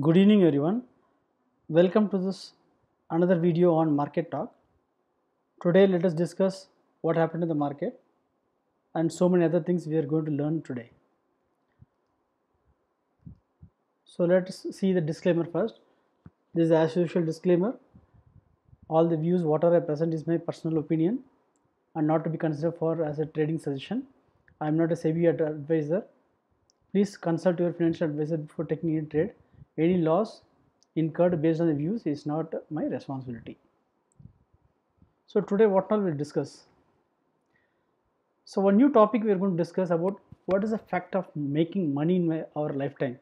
good evening everyone welcome to this another video on market talk today let us discuss what happened in the market and so many other things we are going to learn today so let's see the disclaimer first this is as usual disclaimer all the views what are I present is my personal opinion and not to be considered for as a trading suggestion i am not a SEBI advisor please consult your financial advisor before taking any trade any loss incurred based on the views is not my responsibility. So today what now we'll discuss? So one new topic we are going to discuss about what is the fact of making money in my, our lifetime.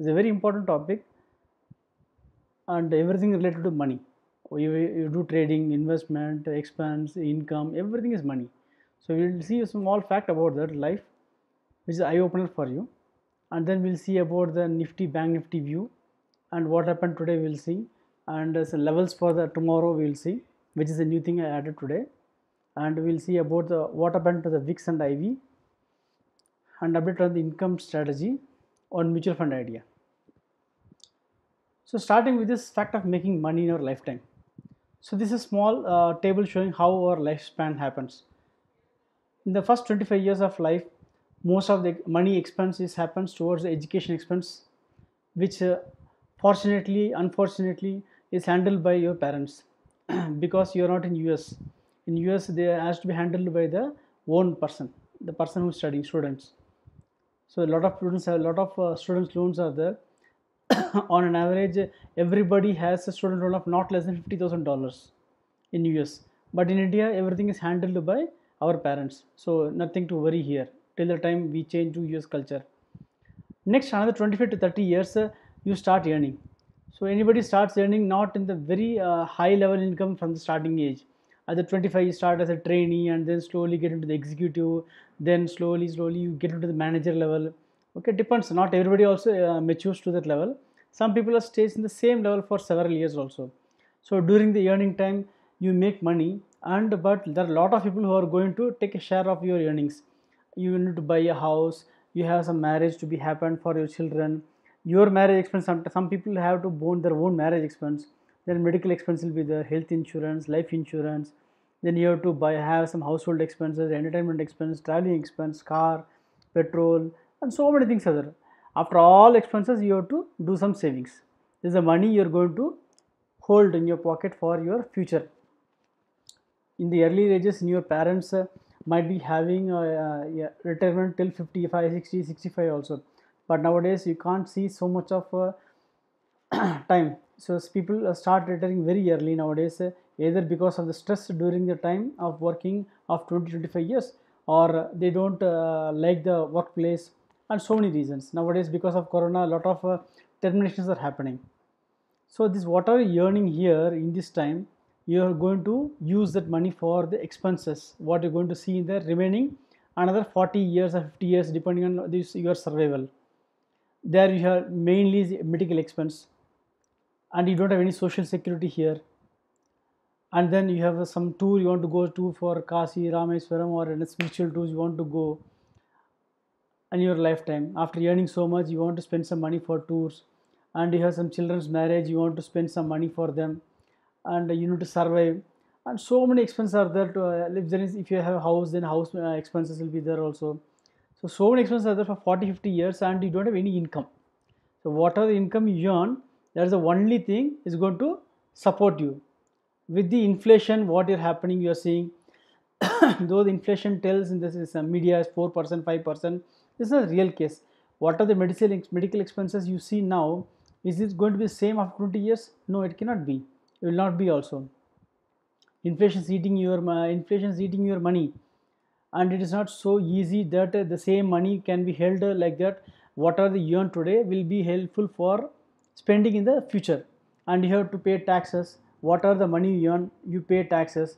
It's a very important topic and everything related to money. You, you do trading, investment, expense, income, everything is money. So we will see a small fact about that life which is eye opener for you and then we'll see about the nifty bank nifty view and what happened today we'll see and uh, some levels for the tomorrow we'll see which is a new thing I added today and we'll see about the what happened to the VIX and IV and update on the income strategy on mutual fund idea. So starting with this fact of making money in our lifetime. So this is small uh, table showing how our lifespan happens. In the first 25 years of life, most of the money expenses happens towards the education expense which uh, fortunately unfortunately is handled by your parents because you are not in US. In US they has to be handled by the own person, the person who is studying students. So a lot of students have a lot of uh, students loans are there. On an average, everybody has a student loan of not less than fifty thousand dollars in US. But in India, everything is handled by our parents. So nothing to worry here till the time we change to US culture. Next another 25 to 30 years uh, you start earning. So anybody starts earning not in the very uh, high level income from the starting age. At the 25 you start as a trainee and then slowly get into the executive, then slowly slowly you get into the manager level. Okay, depends. Not everybody also uh, matures to that level. Some people are stays in the same level for several years also. So during the earning time you make money and but there are a lot of people who are going to take a share of your earnings you need to buy a house you have some marriage to be happened for your children your marriage expense some, some people have to bond their own marriage expense then medical expense will be there health insurance life insurance then you have to buy have some household expenses entertainment expense traveling expense car petrol and so many things other after all expenses you have to do some savings this is the money you are going to hold in your pocket for your future in the early ages in your parents might be having a, retirement till 55 60 65 also but nowadays you can't see so much of uh, time so people uh, start retiring very early nowadays uh, either because of the stress during the time of working of 20 25 years or they don't uh, like the workplace and so many reasons nowadays because of corona a lot of uh, terminations are happening so this whatever earning here in this time you are going to use that money for the expenses what you're going to see in the remaining another 40 years or 50 years depending on this your survival there you have mainly medical expense and you don't have any social security here and then you have some tour you want to go to for Kashi, Rameswaram or any spiritual tours you want to go in your lifetime. After earning so much, you want to spend some money for tours and you have some children's marriage, you want to spend some money for them and you need to survive and so many expenses are there to, uh, if there is if you have a house then house uh, expenses will be there also so so many expenses are there for 40 50 years and you don't have any income so whatever the income you earn that is the only thing is going to support you with the inflation what is happening you are seeing though the inflation tells in this is uh, media is 4% 5% this is a real case what are the medical medical expenses you see now is it going to be same after 20 years no it cannot be will not be also inflation is eating your uh, inflation is eating your money and it is not so easy that uh, the same money can be held uh, like that What are the earn today will be helpful for spending in the future and you have to pay taxes What are the money you earn you pay taxes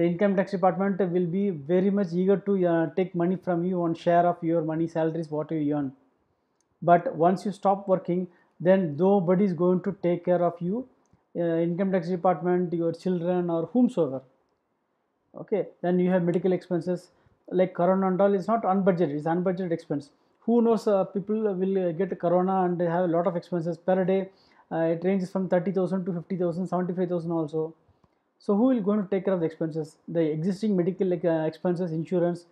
the income tax department will be very much eager to uh, take money from you on share of your money salaries what you earn but once you stop working then nobody is going to take care of you uh, income tax department, your children or whomsoever. Okay, then you have medical expenses like corona and all is not unbudgeted, it's unbudgeted expense. Who knows uh, people will uh, get corona and they have a lot of expenses per day. Uh, it ranges from 30,000 to 50,000, 75,000 also. So who will going to take care of the expenses? The existing medical uh, expenses, insurance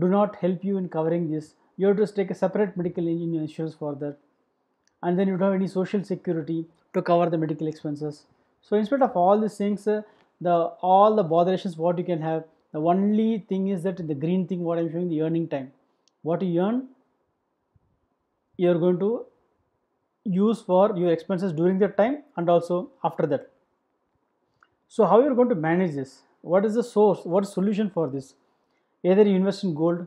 do not help you in covering this. You have to take a separate medical insurance for that. And then you don't have any social security to cover the medical expenses. So instead of all these things, uh, the all the botherations what you can have, the only thing is that the green thing what I am showing the earning time. What you earn, you are going to use for your expenses during that time and also after that. So how you are going to manage this? What is the source? What is solution for this? Either you invest in gold.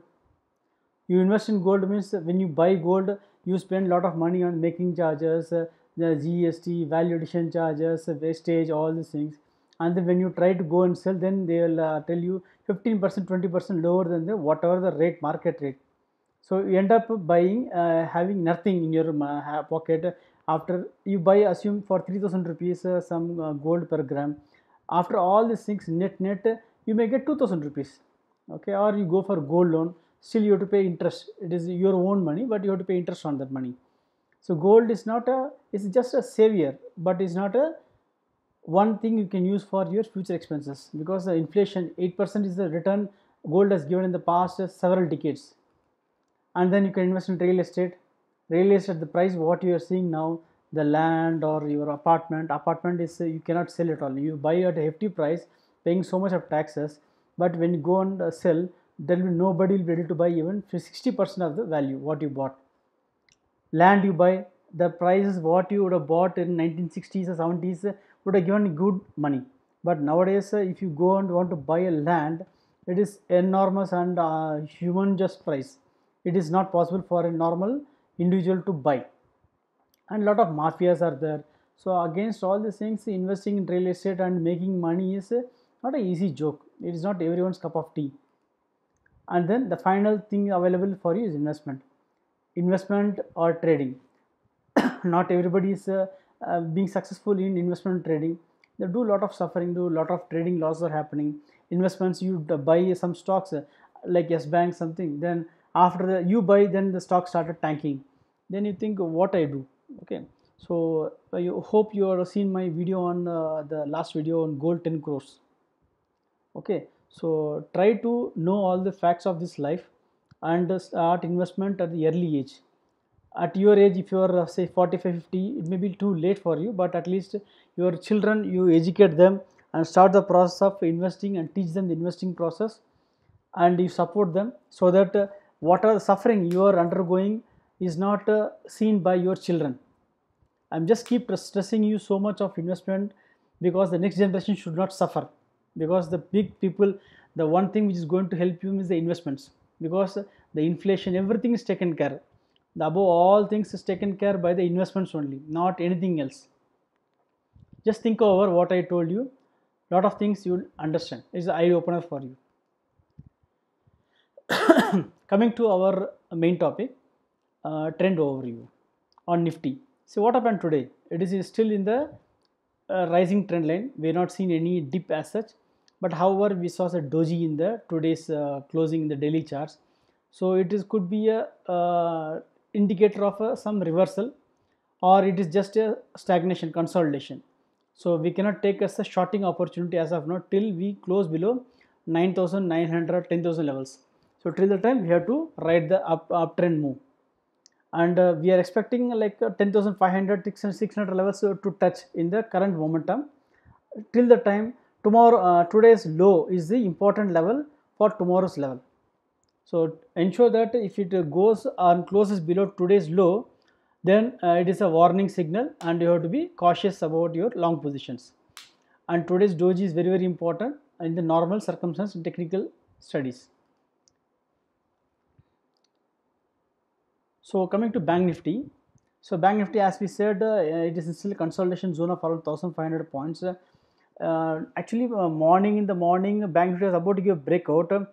You invest in gold means when you buy gold, you spend a lot of money on making charges, uh, the GST, value addition charges, wastage, all these things. And then when you try to go and sell, then they will uh, tell you 15%, 20% lower than the whatever the rate, market rate. So you end up buying, uh, having nothing in your uh, pocket. After you buy, assume for 3000 rupees uh, some uh, gold per gram. After all these things, net net, you may get 2000 rupees. Okay, or you go for gold loan. Still, you have to pay interest. It is your own money, but you have to pay interest on that money. So, gold is not a is just a savior, but is not a one thing you can use for your future expenses because the inflation 8% is the return gold has given in the past several decades. And then you can invest in real estate. Real estate the price what you are seeing now the land or your apartment apartment is you cannot sell at all you buy at a hefty price paying so much of taxes but when you go and sell there will be nobody will be ready to buy even 60% of the value what you bought land you buy, the prices what you would have bought in 1960s or 70s would have given good money. But nowadays, if you go and want to buy a land, it is enormous and uh, human just price. It is not possible for a normal individual to buy. And lot of mafias are there. So against all these things, investing in real estate and making money is not an easy joke. It is not everyone's cup of tea. And then the final thing available for you is investment investment or trading not everybody is uh, uh, being successful in investment trading they do a lot of suffering do a lot of trading losses are happening investments you buy some stocks uh, like yes bank something then after the, you buy then the stock started tanking then you think what i do okay so i hope you are seen my video on uh, the last video on gold 10 crores okay so try to know all the facts of this life and start investment at the early age. At your age, if you are uh, say 45, 50, it may be too late for you, but at least your children, you educate them and start the process of investing and teach them the investing process and you support them so that uh, whatever suffering you are undergoing is not uh, seen by your children. I am just keep stressing you so much of investment because the next generation should not suffer because the big people, the one thing which is going to help you is the investments because the inflation everything is taken care the above all things is taken care by the investments only not anything else just think over what i told you lot of things you will understand it's the eye opener for you coming to our main topic uh, trend overview on nifty so what happened today it is still in the uh, rising trend line we have not seen any dip as such but however we saw a doji in the today's uh, closing in the daily charts so it is could be a uh, indicator of a, uh, some reversal or it is just a stagnation consolidation so we cannot take as a shorting opportunity as of now till we close below 9900 10000 levels so till the time we have to ride the up uptrend move and uh, we are expecting like uh, 10500 600 levels uh, to touch in the current momentum till the time tomorrow uh, today's low is the important level for tomorrow's level. So, ensure that if it goes and closes below today's low, then uh, it is a warning signal and you have to be cautious about your long positions. And today's doji is very very important in the normal circumstance in technical studies. So, coming to Bank Nifty. So, Bank Nifty as we said uh, it is still consolidation zone of around 1500 points uh, actually uh, morning in the morning bank nifty was about to give breakout um,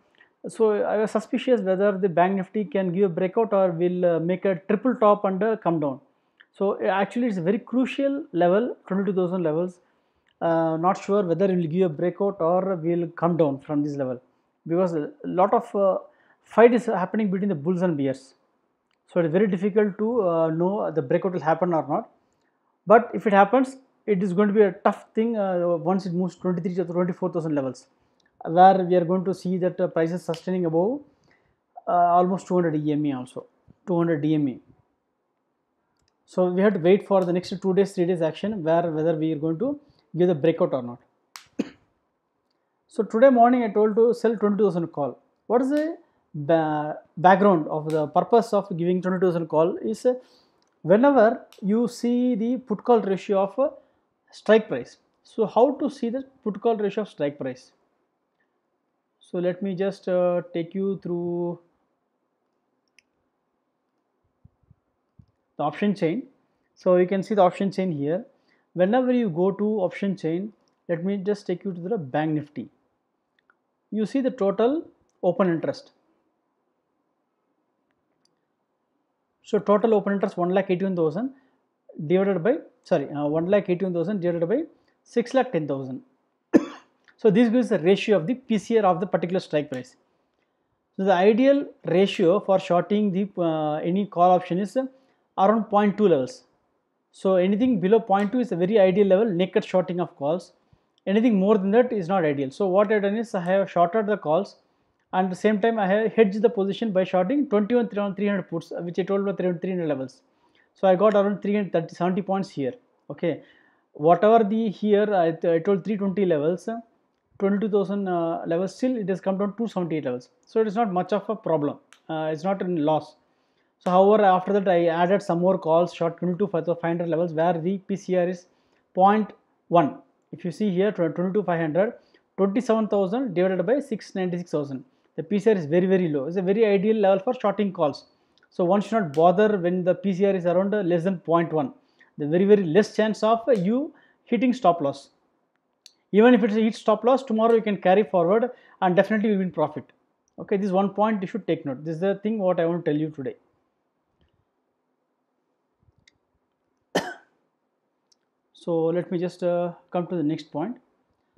so i was suspicious whether the bank nifty can give a breakout or will uh, make a triple top and uh, come down so uh, actually it's a very crucial level 22000 levels uh, not sure whether it will give a breakout or will come down from this level because a lot of fight is happening between the bulls and bears so it is very difficult to know the breakout will happen or not but if it happens it is going to be a tough thing uh, once it moves 23 to 24,000 levels where we are going to see that uh, prices sustaining above uh, almost 200 EME also 200 DME. So we have to wait for the next two days, three days action where whether we are going to give the breakout or not. so today morning I told to sell 22,000 call. What is the ba background of the purpose of giving 22,000 call is whenever you see the put call ratio of strike price. So how to see the put call ratio of strike price? So let me just uh, take you through the option chain. So you can see the option chain here. Whenever you go to option chain, let me just take you to the bank nifty. You see the total open interest. So total open interest 1,81,000 divided by sorry uh, 1 lakh 18000 divided by 6 lakh 10000 so this gives the ratio of the pcr of the particular strike price so the ideal ratio for shorting the uh, any call option is around 0.2 levels so anything below 0.2 is a very ideal level naked shorting of calls anything more than that is not ideal so what i have done is i have shorted the calls and at the same time I have hedged the position by shorting 21,300 puts which I told about 300 levels. So, I got around 370 points here. Okay, whatever the here I, I told 320 levels, uh, 22,000 uh, levels still it has come down to 70 levels. So, it is not much of a problem, uh, it is not a loss. So, however, after that I added some more calls short 22,500 levels where the PCR is 0.1. If you see here 22,500, 27,000 divided by 696,000. The PCR is very very low. It's a very ideal level for shorting calls. So, one should not bother when the PCR is around less than 0.1, the very very less chance of you hitting stop loss. Even if it is a hit stop loss, tomorrow you can carry forward and definitely you will win profit. Okay, this one point you should take note. This is the thing what I want to tell you today. so, let me just uh, come to the next point.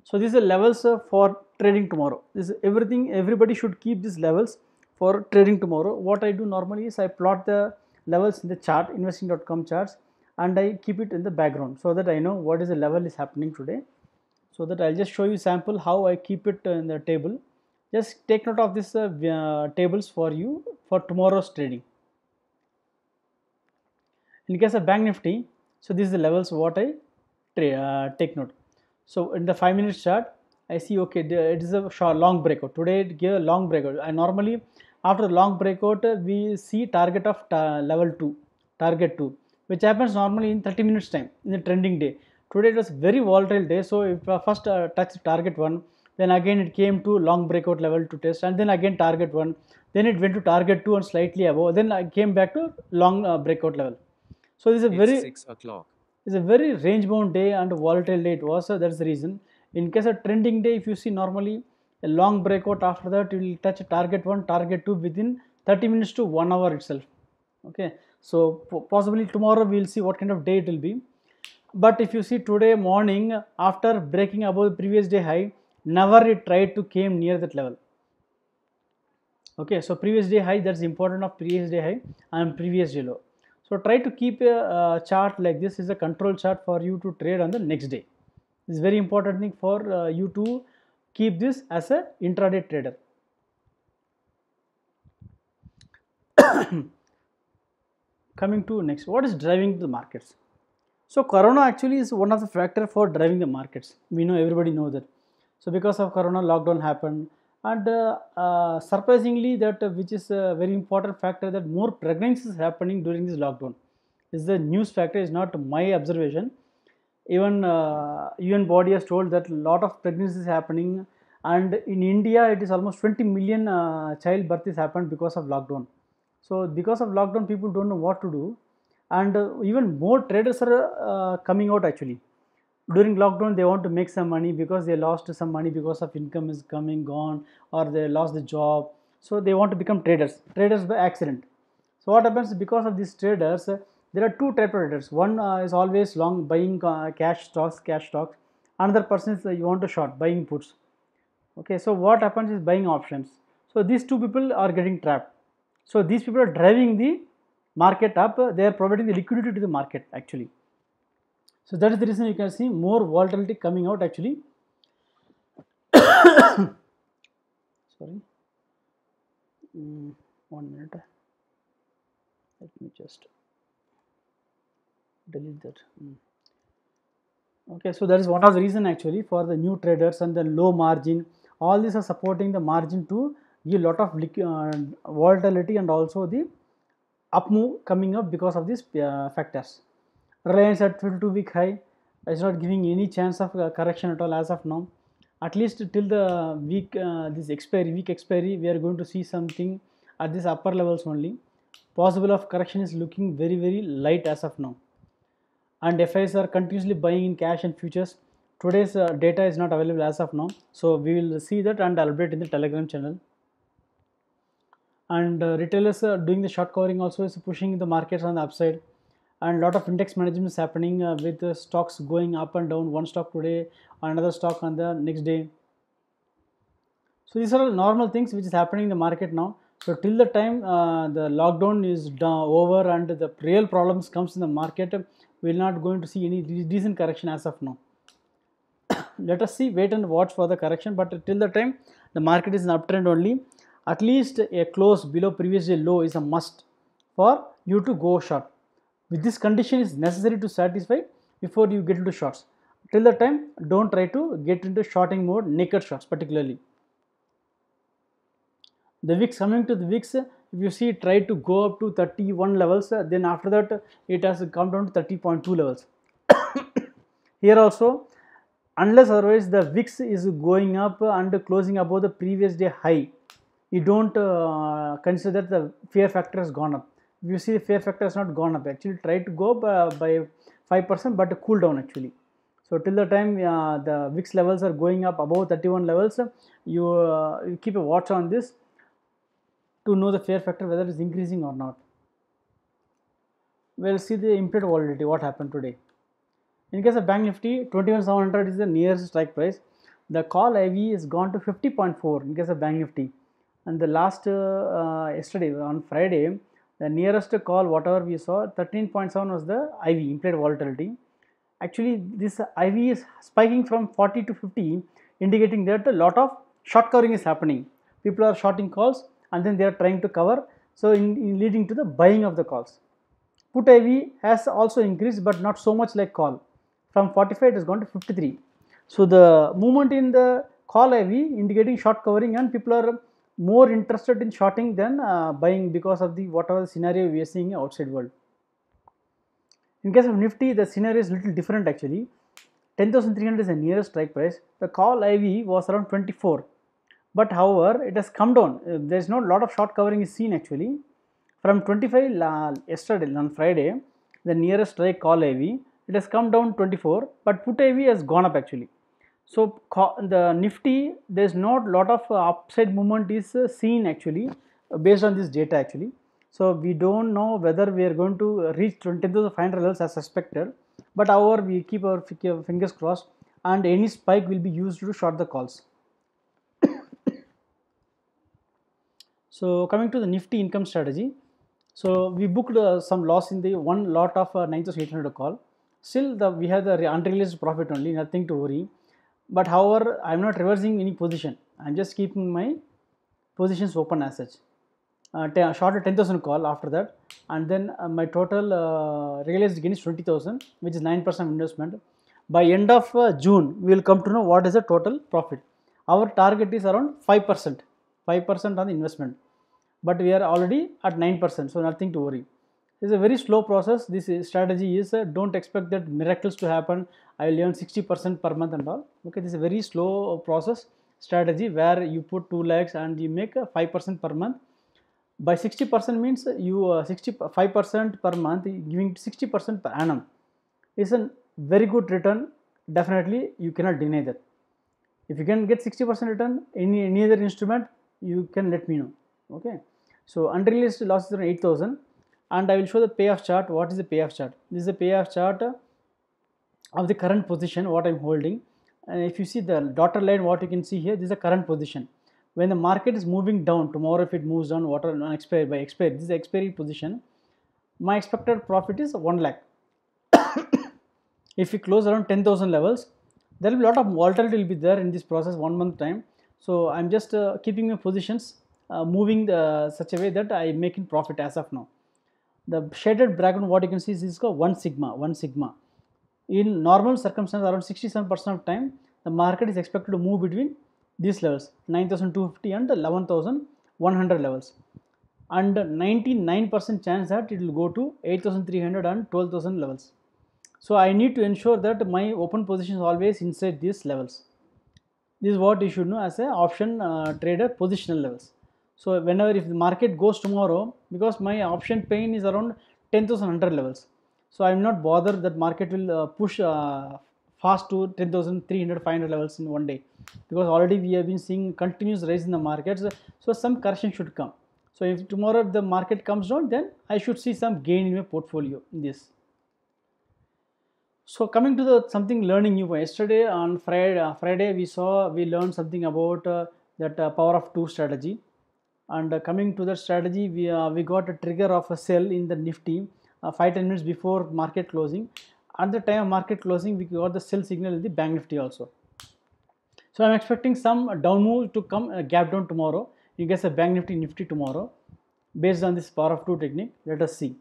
So, these are levels uh, for trading tomorrow. This everything, everybody should keep these levels for trading tomorrow. What I do normally is I plot the levels in the chart, investing.com charts and I keep it in the background so that I know what is the level is happening today. So that I'll just show you sample how I keep it in the table. Just take note of this uh, uh, tables for you for tomorrow's trading. In case of Bank Nifty, so this is the levels what I uh, take note. So in the 5 minutes chart, I see okay, it is a long breakout. Today it gave a long breakout. I normally after long breakout we see target of ta level 2 target 2 which happens normally in 30 minutes time in the trending day today it was very volatile day so if uh, first uh, touch target 1 then again it came to long breakout level to test and then again target 1 then it went to target 2 and slightly above then I came back to long uh, breakout level so this is a very it's 6 o'clock it's a very range bound day and volatile day it was so uh, that's the reason in case of trending day if you see normally a long breakout after that you will touch target 1 target 2 within 30 minutes to 1 hour itself okay so possibly tomorrow we will see what kind of day it will be but if you see today morning after breaking above previous day high never it tried to came near that level okay so previous day high that's important of previous day high and previous day low so try to keep a uh, chart like this is a control chart for you to trade on the next day it's very important thing for uh, you to keep this as a intraday trader. Coming to next, what is driving the markets? So Corona actually is one of the factor for driving the markets. We know everybody know that. So because of Corona, lockdown happened, and uh, uh, surprisingly, that uh, which is a very important factor that more pregnancies happening during this lockdown is the news factor is not my observation even uh, UN body has told that a lot of pregnancies happening and in India it is almost 20 million uh, child birth is happened because of lockdown. So because of lockdown people don't know what to do and uh, even more traders are uh, coming out actually. During lockdown they want to make some money because they lost some money because of income is coming gone or they lost the job. So they want to become traders, traders by accident. So what happens because of these traders there are two type of traders one uh, is always long buying uh, cash stocks cash stocks another person is uh, you want to short buying puts okay so what happens is buying options so these two people are getting trapped so these people are driving the market up they are providing the liquidity to the market actually so that is the reason you can see more volatility coming out actually sorry mm, one minute let me just delete that. Hmm. Okay, so that is one of the reason actually for the new traders and the low margin. All these are supporting the margin to give lot of uh, volatility and also the up move coming up because of these uh, factors. Reliance at 52 week high is not giving any chance of uh, correction at all as of now. At least till the week, uh, this expiry, week expiry, we are going to see something at these upper levels only. Possible of correction is looking very, very light as of now and FIs are continuously buying in cash and futures. Today's uh, data is not available as of now. So we will see that and elaborate in the telegram channel. And uh, retailers are uh, doing the short covering also is pushing the markets on the upside. And lot of index management is happening uh, with the uh, stocks going up and down, one stock today, another stock on the next day. So these are all normal things which is happening in the market now. So till the time uh, the lockdown is over and the real problems comes in the market, we are not going to see any decent correction as of now. Let us see, wait and watch for the correction, but till the time the market is in uptrend only, at least a close below previous day low is a must for you to go short. With this condition is necessary to satisfy before you get into shorts. Till the time, don't try to get into shorting mode, naked shorts particularly. The VIX, coming to the VIX, if you see try to go up to 31 levels uh, then after that it has come down to 30.2 levels here also unless otherwise the VIX is going up and closing above the previous day high you don't uh, consider that the fear factor has gone up if you see the fear factor has not gone up actually try to go up uh, by 5% but cool down actually so till the time uh, the VIX levels are going up above 31 levels you, uh, you keep a watch on this to know the fair factor whether it is increasing or not. We will see the implied volatility what happened today. In case of Bank Nifty 21700 is the nearest strike price. The call IV is gone to 50.4 in case of Bank Nifty and the last uh, uh, yesterday on Friday the nearest call whatever we saw 13.7 was the IV implied volatility. Actually this IV is spiking from 40 to 50 indicating that a lot of short covering is happening. People are shorting calls and then they are trying to cover. So, in, in leading to the buying of the calls. Put IV has also increased but not so much like call. From 45 it has gone to 53. So, the movement in the call IV indicating short covering and people are more interested in shorting than uh, buying because of the whatever scenario we are seeing outside world. In case of Nifty, the scenario is little different actually. 10,300 is the nearest strike price. The call IV was around 24 but however it has come down uh, there is not lot of short covering is seen actually from 25 la, yesterday on Friday the nearest strike call IV it has come down 24 but put IV has gone up actually. So, the Nifty there is not lot of uh, upside movement is uh, seen actually based on this data actually. So, we do not know whether we are going to reach 10,500 levels as suspected but however we keep our fingers crossed and any spike will be used to short the calls. So, coming to the nifty income strategy. So, we booked uh, some loss in the one lot of uh, 9800 call. Still, the, we have the unrealized profit only, nothing to worry. But however, I am not reversing any position. I am just keeping my positions open as such. Uh, short 10,000 call after that and then uh, my total uh, realized gain is 20,000 which is 9% investment. By end of uh, June, we will come to know what is the total profit. Our target is around 5%. 5% on the investment but we are already at 9% so nothing to worry it's a very slow process this strategy is uh, don't expect that miracles to happen i will earn 60% per month and all okay this is a very slow process strategy where you put 2 lakhs and you make 5% uh, per month by 60% means you uh, 65% per month giving 60% per annum is a very good return definitely you cannot deny that if you can get 60% return in any other instrument you can let me know okay so unrealized loss is around 8000 and I will show the payoff chart what is the payoff chart this is the payoff chart of the current position what I'm holding and if you see the dotted line what you can see here this is the current position when the market is moving down tomorrow if it moves down what are expiry by expiry this is the expiry position my expected profit is 1 lakh if we close around 10000 levels there will be a lot of volatility will be there in this process one month time so, I am just uh, keeping my positions uh, moving the, such a way that I am making profit as of now. The shaded background what you can see is, is called 1 sigma, 1 sigma. In normal circumstances around 67 percent of time the market is expected to move between these levels 9250 and 11100 levels and 99 percent chance that it will go to 8300 and 12000 levels. So, I need to ensure that my open position is always inside these levels this is what you should know as a option uh, trader positional levels so whenever if the market goes tomorrow because my option pain is around 10100 levels so i am not bothered that market will uh, push uh, fast to 10300 500 levels in one day because already we have been seeing continuous rise in the markets so some correction should come so if tomorrow if the market comes down then i should see some gain in my portfolio in this so coming to the something learning new. Yesterday on Friday, uh, Friday we saw we learned something about uh, that uh, power of two strategy. And uh, coming to that strategy, we uh, we got a trigger of a sell in the Nifty uh, five ten minutes before market closing. At the time of market closing, we got the sell signal in the Bank Nifty also. So I'm expecting some down move to come gap down tomorrow. You guess a Bank Nifty Nifty tomorrow based on this power of two technique. Let us see.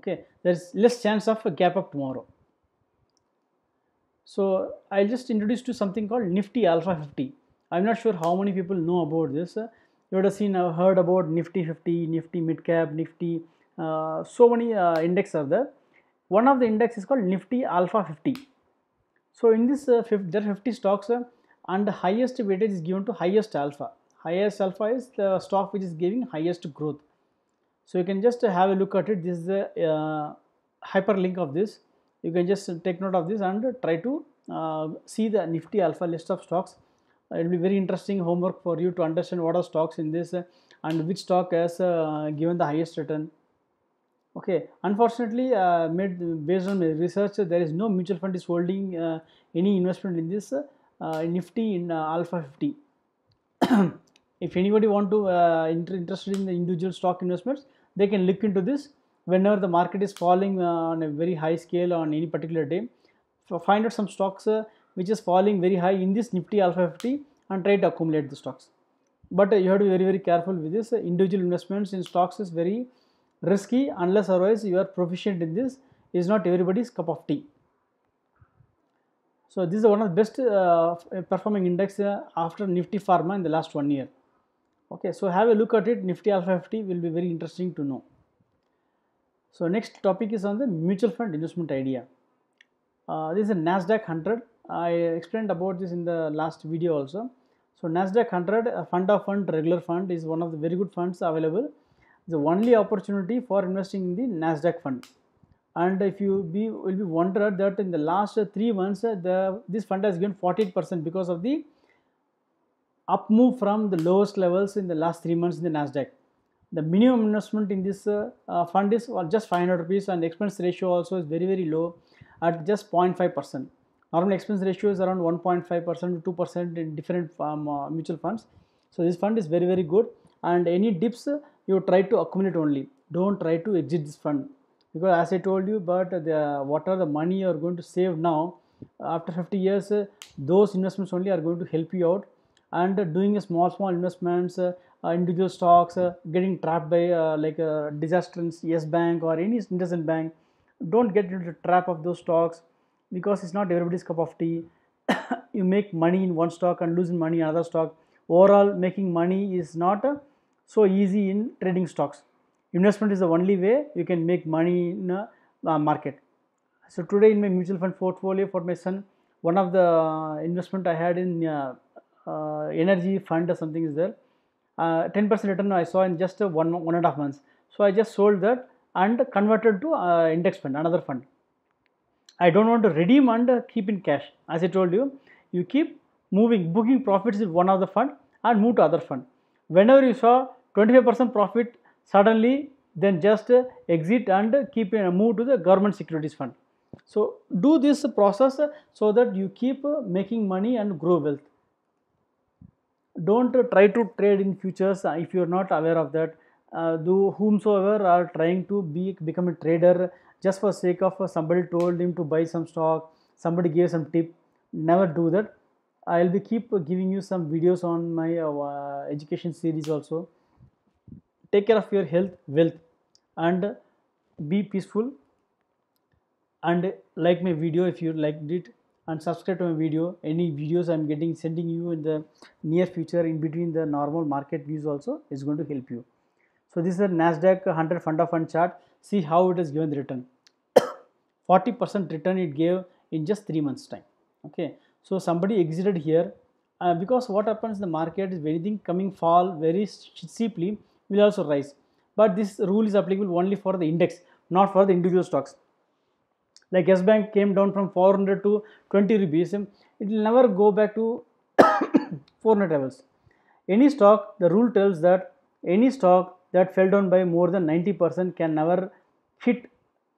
Okay, there is less chance of a gap up tomorrow. So I'll just introduce to something called Nifty Alpha 50. I'm not sure how many people know about this. Uh, you would have seen, uh, heard about Nifty 50, Nifty Midcap, Nifty. Uh, so many uh, index are there. One of the index is called Nifty Alpha 50. So in this, uh, 50, there are 50 stocks, uh, and the highest weightage is given to highest alpha. Highest alpha is the stock which is giving highest growth. So you can just have a look at it. This is the hyperlink of this you can just take note of this and try to uh, see the nifty alpha list of stocks uh, it will be very interesting homework for you to understand what are stocks in this uh, and which stock has uh, given the highest return okay unfortunately uh, made based on my research there is no mutual fund is holding uh, any investment in this nifty in alpha 50 if anybody want to uh, interested in the individual stock investments they can look into this whenever the market is falling uh, on a very high scale on any particular day, find out some stocks uh, which is falling very high in this Nifty Alpha 50 and try to accumulate the stocks. But uh, you have to be very very careful with this. individual investments in stocks is very risky unless otherwise you are proficient in this. It is not everybody's cup of tea. So this is one of the best uh, performing index uh, after Nifty Pharma in the last one year. Okay, so have a look at it. Nifty Alpha 50 will be very interesting to know. So, next topic is on the mutual fund investment idea. Uh, this is NASDAQ 100. I explained about this in the last video also. So, NASDAQ 100 fund of fund regular fund is one of the very good funds available. The only opportunity for investing in the NASDAQ fund. And if you be will be wondered that in the last three months, uh, the this fund has given 48 percent because of the up move from the lowest levels in the last three months in the Nasdaq the minimum investment in this uh, uh, fund is well, just 500 rupees and expense ratio also is very very low at just 0.5 percent normal expense ratio is around 1.5 percent to 2 percent in different um, uh, mutual funds so this fund is very very good and any dips uh, you try to accumulate only don't try to exit this fund because as i told you but the what are the money you are going to save now after 50 years uh, those investments only are going to help you out and uh, doing a small small investments uh, individual stocks uh, getting trapped by uh, like a disaster in yes bank or any IndusInd bank don't get into the trap of those stocks because it's not everybody's cup of tea you make money in one stock and losing money in another stock overall making money is not uh, so easy in trading stocks investment is the only way you can make money in uh, uh, market so today in my mutual fund portfolio for my son one of the investment i had in energy fund or something is there 10% uh, return I saw in just one one and a half months. So I just sold that and converted to uh, index fund, another fund. I don't want to redeem and keep in cash. As I told you, you keep moving, booking profits in one of the fund and move to other fund. Whenever you saw 25% profit, suddenly then just exit and keep in, move to the government securities fund. So do this process so that you keep making money and grow wealth don't try to trade in futures uh, if you are not aware of that uh, do whomsoever are trying to be become a trader just for sake of uh, somebody told him to buy some stock somebody gave some tip never do that i'll be keep giving you some videos on my uh, education series also take care of your health wealth and be peaceful and like my video if you liked it and subscribe to my video any videos i'm getting sending you in the near future in between the normal market views also is going to help you so this is the nasdaq 100 fund of fund chart see how it has given the return 40% return it gave in just 3 months time okay so somebody exited here uh, because what happens in the market is anything coming fall very steeply will also rise but this rule is applicable only for the index not for the individual stocks like S Bank came down from 400 to 20 rupees, it will never go back to 400 levels. Any stock, the rule tells that any stock that fell down by more than 90% can never hit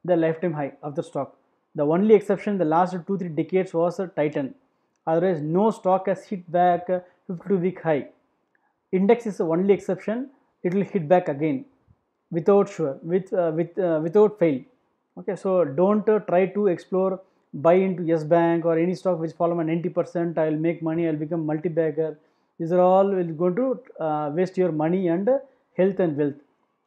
the lifetime high of the stock. The only exception the last 2-3 decades was Titan. Otherwise, no stock has hit back 52 week high. Index is the only exception, it will hit back again without sure, with, uh, with, uh, without fail okay so don't uh, try to explore buy into yes bank or any stock which follow my 90% i'll make money i'll become multi-bagger these are all will going to uh, waste your money and uh, health and wealth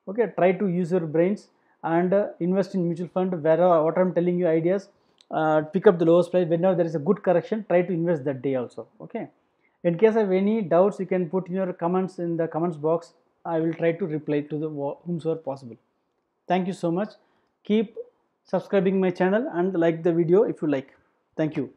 okay try to use your brains and uh, invest in mutual fund where what i'm telling you ideas uh, pick up the lowest price whenever there is a good correction try to invest that day also okay in case of any doubts you can put in your comments in the comments box i will try to reply to the whomsoever possible thank you so much keep subscribing my channel and like the video if you like. Thank you.